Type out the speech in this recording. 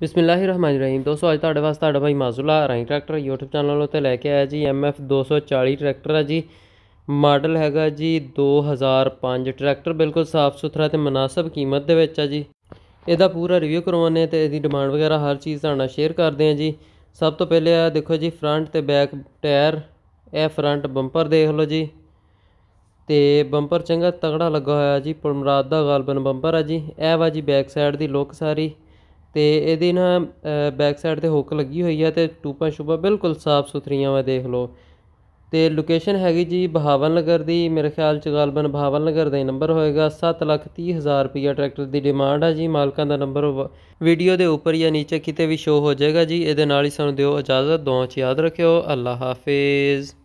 ਬਿਸਮਿਲ੍ਲਾਹਿਰਰਹਿਮਾਨਿਰਰਹੀਮ ਦੋਸਤੋ ਅੱਜ ਤੁਹਾਡੇ ਵਾਸਤੇ ਤੁਹਾਡਾ ਭਾਈ ਮਾਜ਼ੂਲਾ ਰਾਈ ਟਰੈਕਟਰ YouTube ਚੈਨਲ ਉੱਤੇ ਲੈ ਕੇ ਆਇਆ ਜੀ MF 240 ਟਰੈਕਟਰ ਹੈ ਜੀ ਮਾਡਲ ਹੈਗਾ ਜੀ 2005 ਟਰੈਕਟਰ ਬਿਲਕੁਲ ਸਾਫ਼ ਸੁਥਰਾ ਤੇ ਮناسب ਕੀਮਤ ਦੇ ਵਿੱਚ ਹੈ ਜੀ ਇਹਦਾ ਪੂਰਾ ਰਿਵਿਊ ਕਰਵਾਉਣੇ ਤੇ ਇਹਦੀ ਡਿਮਾਂਡ ਵਗੈਰਾ ਹਰ ਚੀਜ਼ ਤੁਹਾਡਾ ਸ਼ੇਅਰ ਕਰਦੇ ਹਾਂ ਜੀ ਸਭ ਤੋਂ ਪਹਿਲੇ ਆ ਦੇਖੋ ਜੀ ਫਰੰਟ ਤੇ ਬੈਕ ਟਾਇਰ ਇਹ ਫਰੰਟ ਬੰਪਰ ਦੇਖ ਲਓ ਜੀ ਤੇ ਬੰਪਰ ਚੰਗਾ ਤਗੜਾ ਲੱਗਾ ਹੋਇਆ ਜੀ ਪਰਮਰਾਦ ਦਾ ਗਾਲਬਨ ਬੰਪਰ ਹੈ ਜੀ ਇਹ ਵਾ ਜੀ ਬੈਕ ਸਾਈਡ ਦੀ ਲੁੱਕ ਸਾਰੀ ਤੇ ਇਹਦੀ ਨਾ ਬੈਕ ਸਾਈਡ 'ਤੇ ਹੁੱਕ ਲੱਗੀ ਹੋਈ ਆ ਤੇ ਟੂਪਾ ਛੂਪਾਂ ਬਿਲਕੁਲ ਸਾਫ਼ ਸੁਥਰੀਆਂ ਵਾ ਦੇਖ ਲਓ ਤੇ ਲੋਕੇਸ਼ਨ ਹੈਗੀ ਜੀ ਬਹਾਵਲ ਨਗਰ ਦੀ ਮੇਰੇ ਖਿਆਲ 'ਚ ਗਾਲਬਨ ਬਹਾਵਲ ਨਗਰ ਦਾ ਹੀ ਨੰਬਰ ਹੋਏਗਾ 730000 ਲੱਖ ਹਜ਼ਾਰ ਰੁਪਈਆ ਟਰੈਕਟਰ ਦੀ ਡਿਮਾਂਡ ਆ ਜੀ ਮਾਲਕਾਂ ਦਾ ਨੰਬਰ ਵੀਡੀਓ ਦੇ ਉੱਪਰ ਜਾਂ ਨੀਚੇ ਕਿਤੇ ਵੀ ਸ਼ੋ ਹੋ ਜਾਏਗਾ ਜੀ ਇਹਦੇ ਨਾਲ ਹੀ ਸਾਨੂੰ ਦਿਓ ਇਜਾਜ਼ਤ ਦੋਵਾਂ 'ਚ ਯਾਦ ਰੱਖਿਓ ਅੱਲਾ ਹਾਫਿਜ਼